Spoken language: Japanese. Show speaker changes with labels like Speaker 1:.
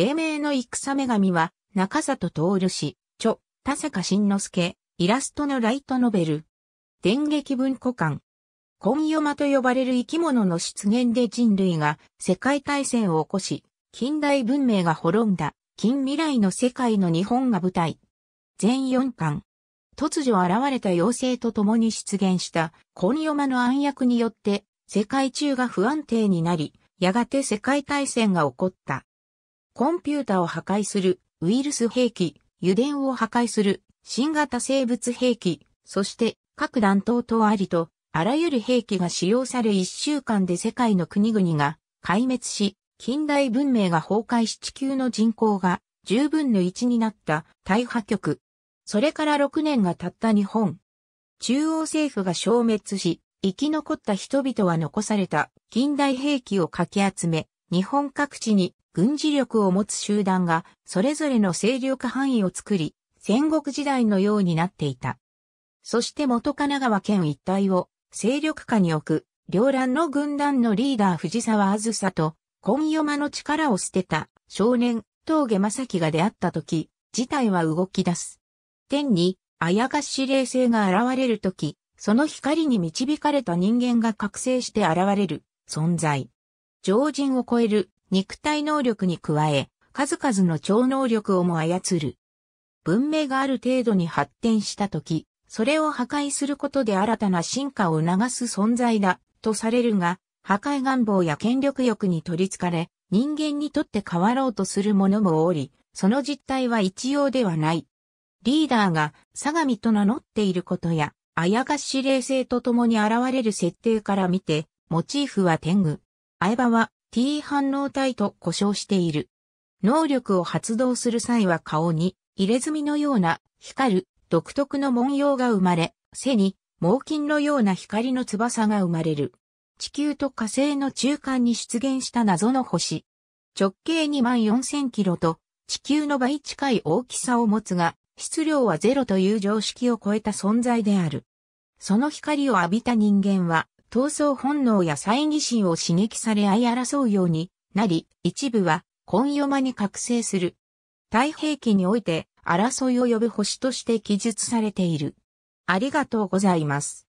Speaker 1: 黎明の戦女神は、中里徹氏、著、田坂慎之介、イラストのライトノベル。電撃文庫館。今夜間と呼ばれる生き物の出現で人類が世界大戦を起こし、近代文明が滅んだ近未来の世界の日本が舞台。全4巻。突如現れた妖精と共に出現した今夜間の暗躍によって世界中が不安定になり、やがて世界大戦が起こった。コンピュータを破壊する、ウイルス兵器、油田を破壊する、新型生物兵器、そして各弾頭とありと、あらゆる兵器が使用され1週間で世界の国々が壊滅し、近代文明が崩壊し地球の人口が十分の1になった大破局。それから6年が経った日本。中央政府が消滅し、生き残った人々は残された近代兵器をかき集め、日本各地に軍事力を持つ集団がそれぞれの勢力範囲を作り、戦国時代のようになっていた。そして元神奈川県一帯を勢力下に置く、両乱の軍団のリーダー藤沢あずさと、今夜間の力を捨てた少年、峠正樹が出会った時、事態は動き出す。天に、あやかし霊性が現れる時、その光に導かれた人間が覚醒して現れる存在。常人を超える肉体能力に加え、数々の超能力をも操る。文明がある程度に発展した時、それを破壊することで新たな進化を促す存在だ、とされるが、破壊願望や権力欲に取りつかれ、人間にとって変わろうとする者もおり、その実態は一様ではない。リーダーが相模と名乗っていることや、あやがし霊性と共に現れる設定から見て、モチーフは天狗、相バは T 反応体と呼称している。能力を発動する際は顔に入れ墨のような光る独特の文様が生まれ、背に猛禽のような光の翼が生まれる。地球と火星の中間に出現した謎の星。直径2万4000キロと地球の倍近い大きさを持つが、質量はゼロという常識を超えた存在である。その光を浴びた人間は闘争本能や再疑心を刺激され合い争うようになり、一部は今夜間に覚醒する。太平記において争いを呼ぶ星として記述されている。ありがとうございます。